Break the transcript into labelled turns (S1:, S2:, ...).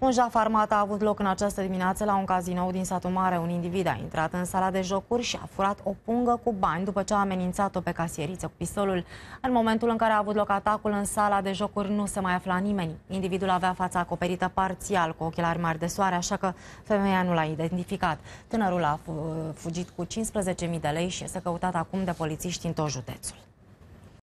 S1: Un jaf armat a avut loc în această dimineață la un cazinou din satul mare. Un individ a intrat în sala de jocuri și a furat o pungă cu bani după ce a amenințat-o pe casieriță cu pistolul. În momentul în care a avut loc atacul în sala de jocuri nu se mai afla nimeni. Individul avea fața acoperită parțial cu ochelari mari de soare, așa că femeia nu l-a identificat. Tânărul a fugit cu 15.000 de lei și este căutat acum de polițiști în tot județul.